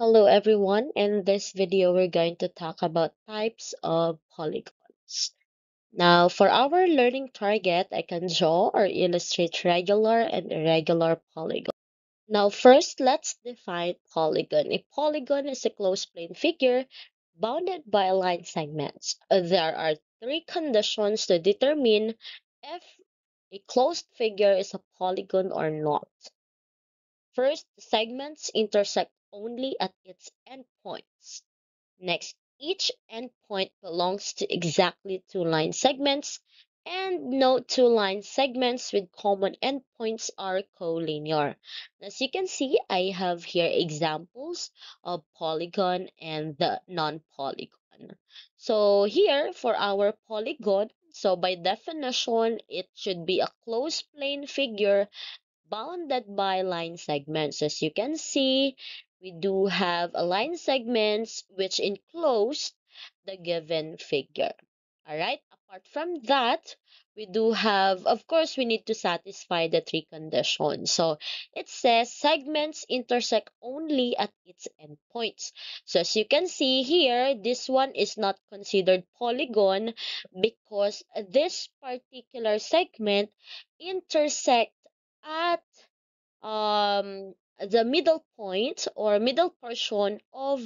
Hello everyone, in this video we're going to talk about types of polygons. Now for our learning target, I can draw or illustrate regular and irregular polygons. Now first, let's define polygon. A polygon is a closed plane figure bounded by line segments. There are three conditions to determine if a closed figure is a polygon or not. First, segments intersect only at its endpoints. Next, each endpoint belongs to exactly two line segments, and no two line segments with common endpoints are collinear. As you can see, I have here examples of polygon and the non-polygon. So here, for our polygon, so by definition, it should be a closed plane figure bounded by line segments. As you can see, we do have line segments which enclosed the given figure. All right. Apart from that, we do have, of course, we need to satisfy the three conditions. So it says segments intersect only at its endpoints. So as you can see here, this one is not considered polygon because this particular segment intersect at um, the middle point or middle portion of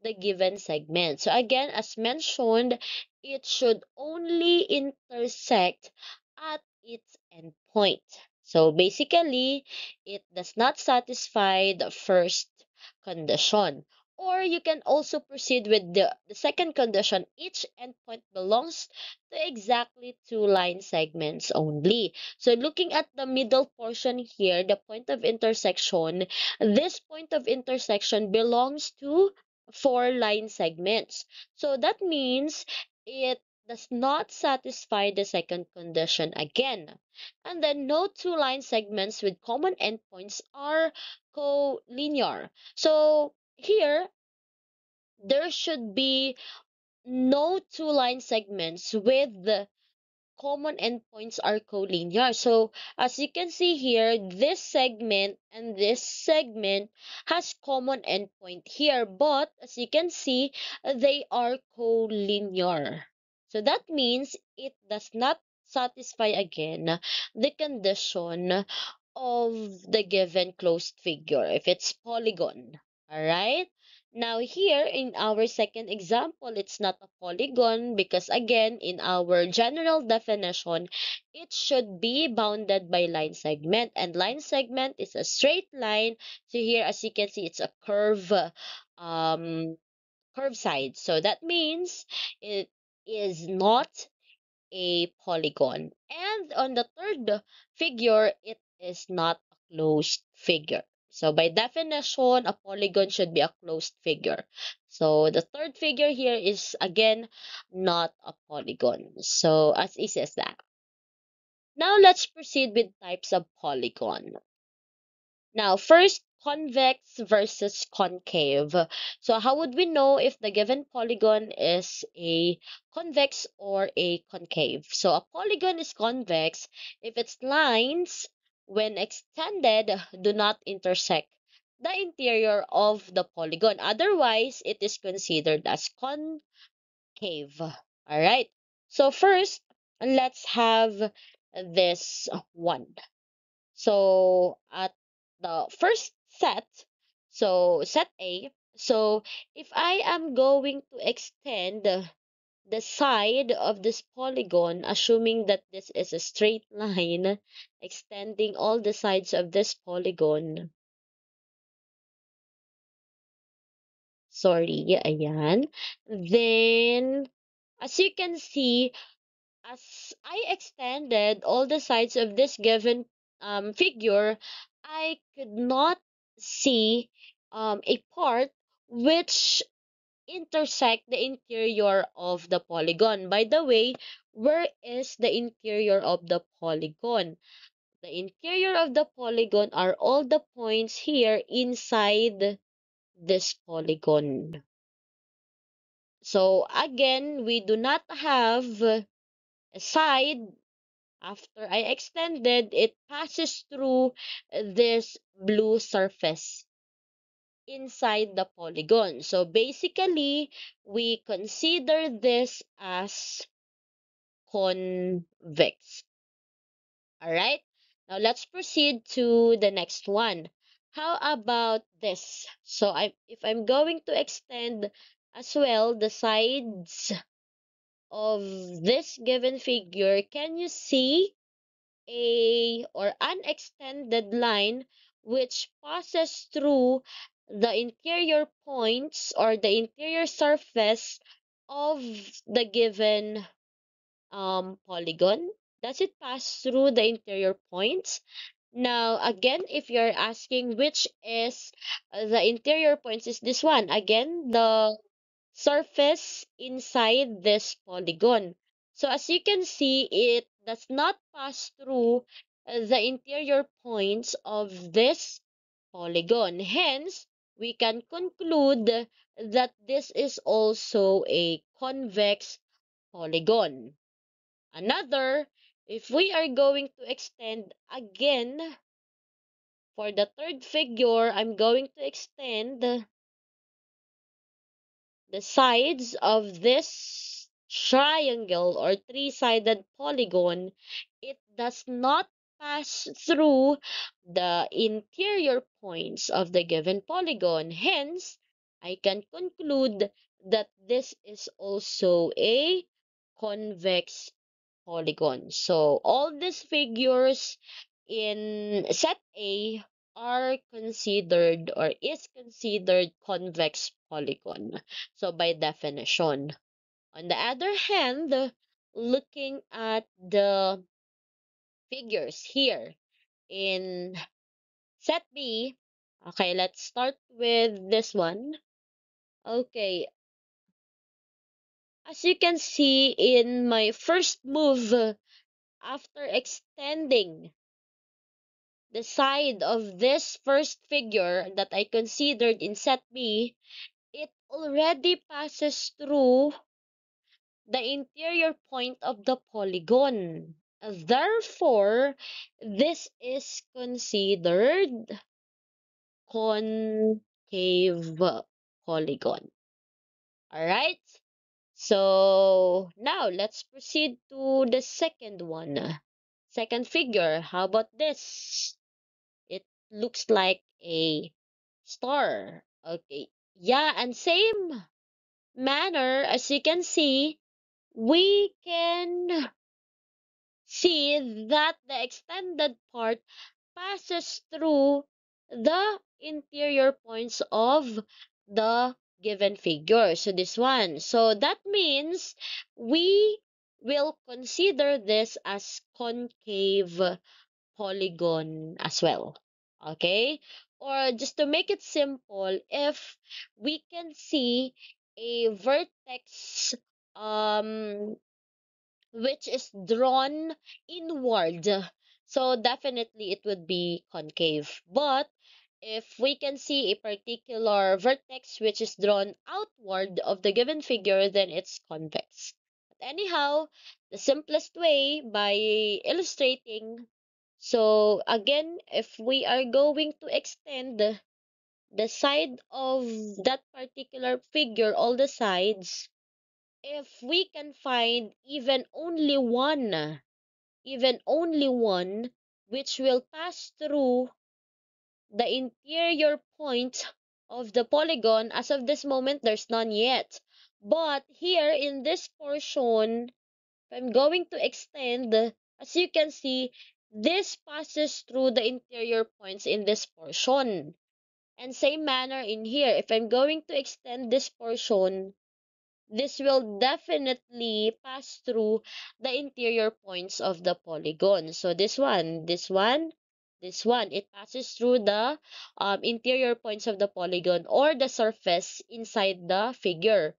the given segment. So again, as mentioned, it should only intersect at its endpoint. So basically, it does not satisfy the first condition Or you can also proceed with the, the second condition. Each endpoint belongs to exactly two line segments only. So looking at the middle portion here, the point of intersection, this point of intersection belongs to four line segments. So that means it does not satisfy the second condition again. And then no two line segments with common endpoints are collinear. So here, there should be no two-line segments with the common endpoints are collinear. So as you can see here, this segment and this segment has common endpoint here, but as you can see, they are collinear. So that means it does not satisfy again the condition of the given closed figure if it's polygon. Alright? Now here in our second example, it's not a polygon because again, in our general definition, it should be bounded by line segment and line segment is a straight line. So here as you can see, it's a curve, um, curve side. So that means it is not a polygon. And on the third figure, it is not a closed figure. So by definition, a polygon should be a closed figure. So the third figure here is again not a polygon. So as easy as that. Now let's proceed with types of polygon. Now first, convex versus concave. So how would we know if the given polygon is a convex or a concave? So a polygon is convex if its lines when extended, do not intersect the interior of the polygon. Otherwise, it is considered as concave. Alright, so first, let's have this one. So, at the first set, so set A, so if I am going to extend the side of this polygon, assuming that this is a straight line extending all the sides of this polygon. Sorry, ayan. Then, as you can see, as I extended all the sides of this given um, figure, I could not see um, a part which intersect the interior of the polygon. By the way, where is the interior of the polygon? The interior of the polygon are all the points here inside this polygon. So again, we do not have a side. After I extended, it passes through this blue surface inside the polygon. So basically, we consider this as convex. Alright, now let's proceed to the next one. How about this? So I, if I'm going to extend as well the sides of this given figure, can you see a or an extended line which passes through the interior points or the interior surface of the given um, polygon? Does it pass through the interior points? Now, again, if you're asking which is uh, the interior points, is this one. Again, the surface inside this polygon. So as you can see, it does not pass through uh, the interior points of this polygon. Hence, we can conclude that this is also a convex polygon. Another, if we are going to extend again, for the third figure, I'm going to extend the sides of this triangle or three-sided polygon. It does not pass through the interior points of the given polygon. Hence, I can conclude that this is also a convex polygon. So, all these figures in set A are considered or is considered convex polygon. So, by definition. On the other hand, looking at the figures here in set B. Okay, let's start with this one. Okay. As you can see in my first move, after extending the side of this first figure that I considered in set B, it already passes through the interior point of the polygon. Therefore, this is considered concave polygon. Alright? So, now let's proceed to the second one, second figure, how about this? It looks like a star. Okay. Yeah, and same manner, as you can see, we can See that the extended part passes through the interior points of the given figure. So this one. So that means we will consider this as concave polygon as well. Okay? Or just to make it simple, if we can see a vertex um which is drawn inward. So definitely it would be concave. But if we can see a particular vertex which is drawn outward of the given figure, then it's convex. But anyhow, the simplest way by illustrating. So again, if we are going to extend the side of that particular figure, all the sides, if we can find even only one, even only one, which will pass through the interior point of the polygon, as of this moment, there's none yet. But here in this portion, I'm going to extend, as you can see, this passes through the interior points in this portion. And same manner in here, if I'm going to extend this portion, This will definitely pass through the interior points of the polygon. So this one, this one, this one. It passes through the um, interior points of the polygon or the surface inside the figure.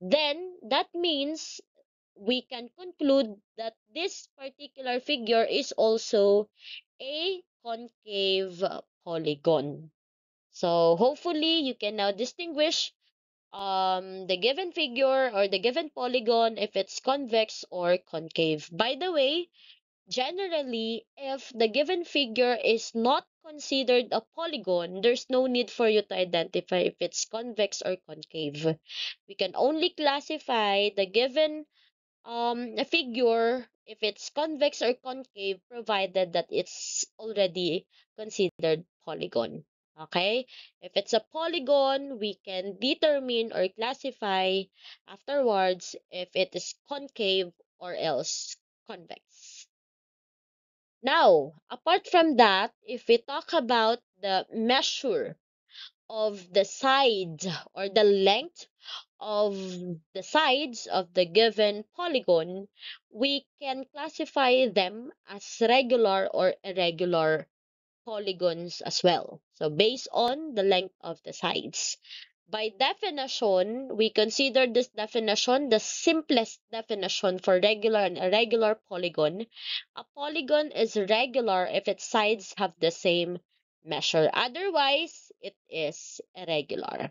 Then, that means we can conclude that this particular figure is also a concave polygon. So, hopefully, you can now distinguish um, the given figure or the given polygon if it's convex or concave. By the way, generally, if the given figure is not considered a polygon, there's no need for you to identify if it's convex or concave. We can only classify the given um, figure if it's convex or concave provided that it's already considered polygon. Okay? If it's a polygon, we can determine or classify afterwards if it is concave or else convex. Now, apart from that, if we talk about the measure of the side or the length of the sides of the given polygon, we can classify them as regular or irregular polygons as well. So based on the length of the sides. By definition, we consider this definition the simplest definition for regular and irregular polygon. A polygon is regular if its sides have the same measure. Otherwise, it is irregular.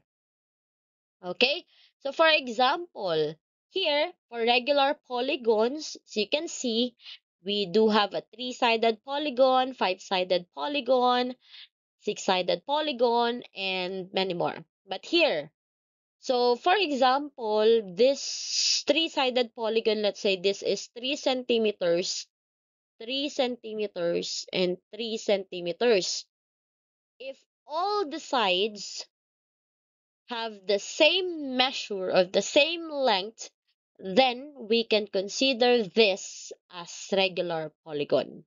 Okay, so for example, here, for regular polygons, you can see we do have a three-sided polygon, five-sided polygon, six-sided polygon, and many more. But here, so for example, this three-sided polygon, let's say this is 3 centimeters, 3 centimeters, and 3 centimeters. If all the sides have the same measure of the same length, then we can consider this as regular polygon.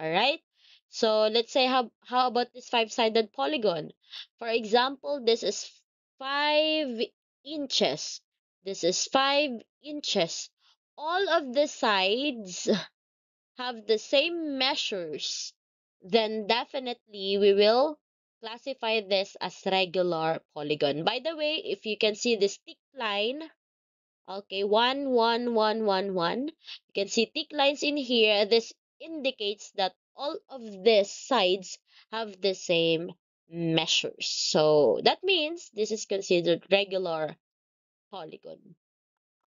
Alright? So let's say how, how about this five-sided polygon? For example, this is 5 inches. This is 5 inches. All of the sides have the same measures. Then definitely we will classify this as regular polygon. By the way, if you can see this thick line, Okay, one, one, one, one, one. You can see thick lines in here. This indicates that all of these sides have the same measures. So that means this is considered regular polygon.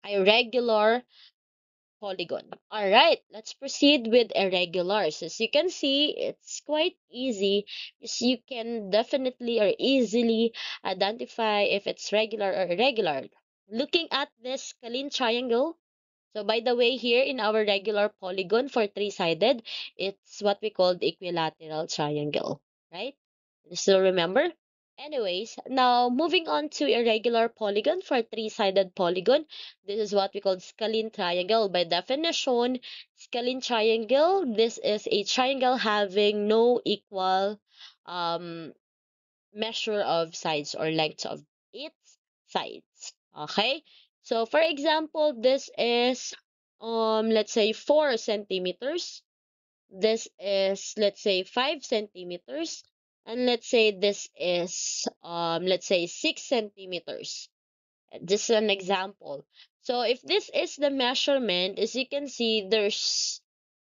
A regular polygon. Alright, let's proceed with irregulars. As you can see, it's quite easy. you can definitely or easily identify if it's regular or irregular looking at this Kalin triangle, so by the way, here in our regular polygon for three-sided, it's what we call the equilateral triangle, right? still remember? Anyways, now moving on to irregular polygon for three-sided polygon. This is what we call scalene triangle. By definition, scalene triangle, this is a triangle having no equal um, measure of sides or lengths of its sides. Okay? So, for example, this is, um, let's say, 4 centimeters. This is, let's say, 5 centimeters. And let's say this is, um, let's say, 6 centimeters. This is an example. So, if this is the measurement, as you can see, there's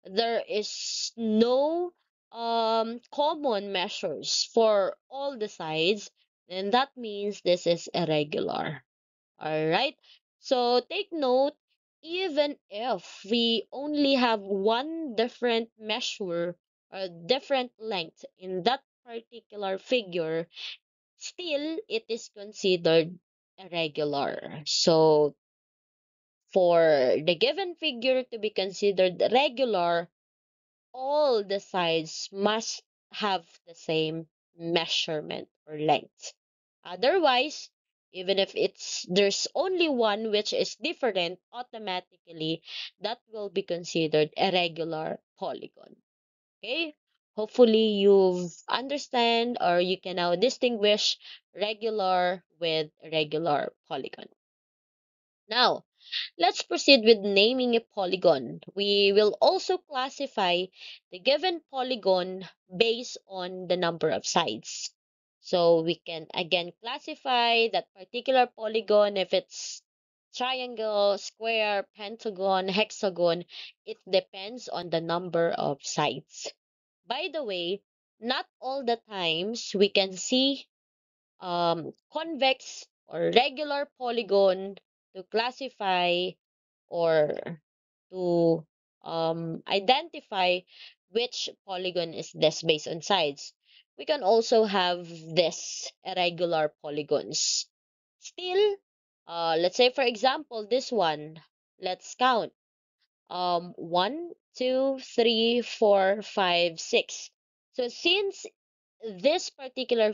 there is no um, common measures for all the sides, then that means this is irregular. All right. So take note, even if we only have one different measure or different length in that particular figure, still it is considered irregular. So for the given figure to be considered regular, all the sides must have the same measurement or length. Otherwise, even if it's there's only one which is different automatically that will be considered a regular polygon okay hopefully you've understand or you can now distinguish regular with regular polygon now let's proceed with naming a polygon we will also classify the given polygon based on the number of sides so we can again classify that particular polygon if it's triangle, square, pentagon, hexagon. It depends on the number of sides. By the way, not all the times we can see um, convex or regular polygon to classify or to um, identify which polygon is this based on sides we can also have this irregular polygons. Still, uh, let's say for example, this one, let's count. Um, one, two, three, four, five, six. So since this particular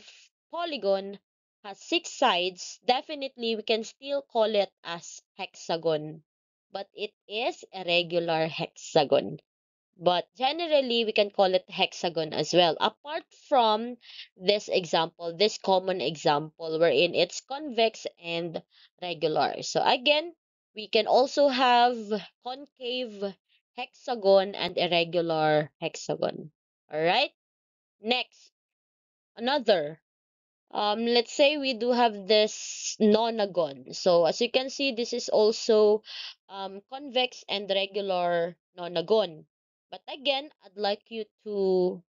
polygon has six sides, definitely we can still call it as hexagon. But it is a regular hexagon but generally we can call it hexagon as well. Apart from this example, this common example wherein it's convex and regular. So again, we can also have concave hexagon and irregular hexagon. All right. Next, another. Um, let's say we do have this nonagon. So as you can see, this is also um, convex and regular nonagon. But again, I'd like you to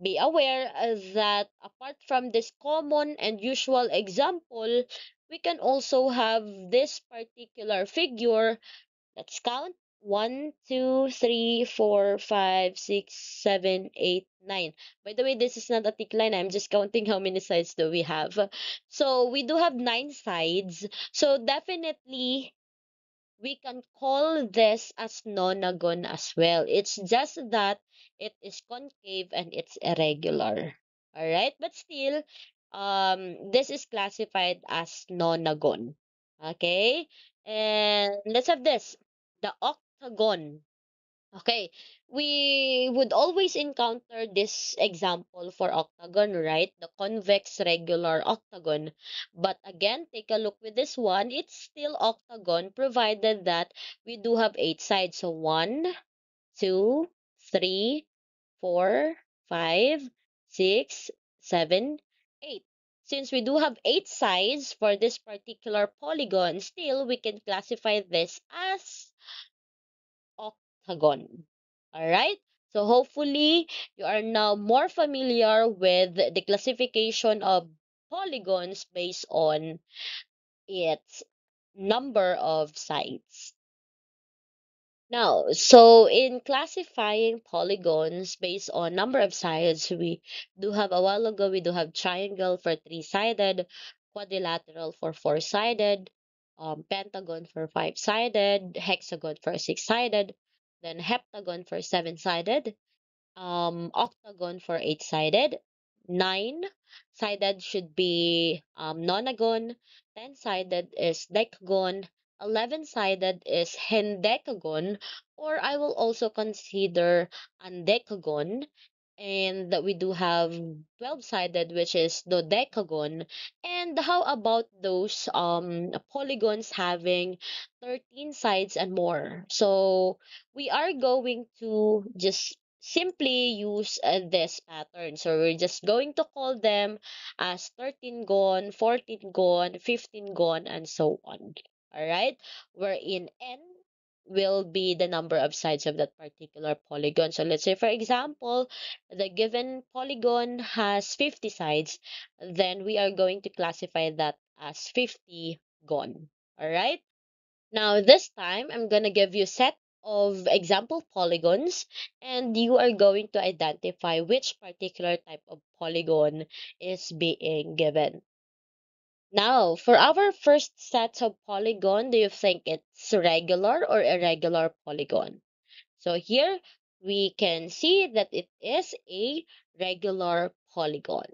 be aware uh, that apart from this common and usual example, we can also have this particular figure. Let's count. 1, 2, 3, 4, 5, 6, 7, 8, 9. By the way, this is not a tick line. I'm just counting how many sides do we have. So, we do have 9 sides. So, definitely, we can call this as nonagon as well. It's just that it is concave and it's irregular. All right, but still, um, this is classified as nonagon. Okay, and let's have this the octagon. Okay. We would always encounter this example for octagon, right? The convex regular octagon. But again, take a look with this one. It's still octagon provided that we do have eight sides. So 1, 2, 3, 4, 5, 6, 7, 8. Since we do have eight sides for this particular polygon, still we can classify this as hexagon. Alright? So hopefully, you are now more familiar with the classification of polygons based on its number of sides. Now, so in classifying polygons based on number of sides, we do have a while ago, we do have triangle for three-sided, quadrilateral for four-sided, um, pentagon for five-sided, hexagon for six-sided, then heptagon for seven sided, um, octagon for eight sided, nine sided should be um, nonagon, ten sided is decagon, eleven sided is hendecagon, or I will also consider undecagon. and we do have 12-sided which is dodecagon and how about those um polygons having 13 sides and more so we are going to just simply use uh, this pattern so we're just going to call them as 13 gon 14 gon 15 gon and so on all right we're in n will be the number of sides of that particular polygon. So let's say, for example, the given polygon has 50 sides, then we are going to classify that as 50 gone. All right. Now, this time, I'm going to give you set of example polygons and you are going to identify which particular type of polygon is being given. Now, for our first set of polygon, do you think it's regular or irregular polygon? So here we can see that it is a regular polygon.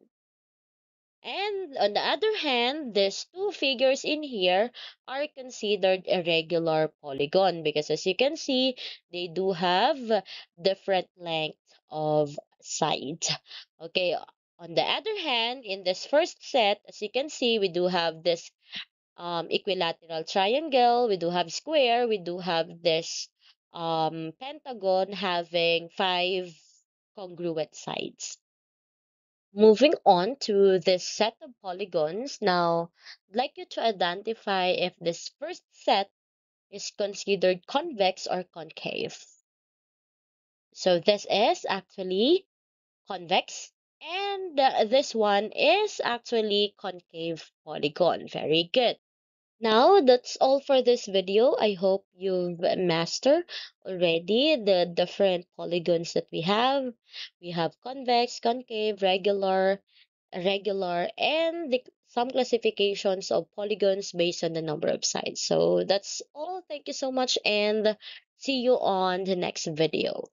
And on the other hand, these two figures in here are considered irregular polygon because as you can see, they do have different lengths of sides. Okay, on the other hand, in this first set, as you can see, we do have this um, equilateral triangle, we do have square, we do have this um, pentagon having five congruent sides. Moving on to this set of polygons, now I'd like you to identify if this first set is considered convex or concave. So this is actually convex and uh, this one is actually concave polygon. Very good. Now, that's all for this video. I hope you've mastered already the different polygons that we have. We have convex, concave, regular, regular, and the, some classifications of polygons based on the number of sides. So that's all. Thank you so much and see you on the next video.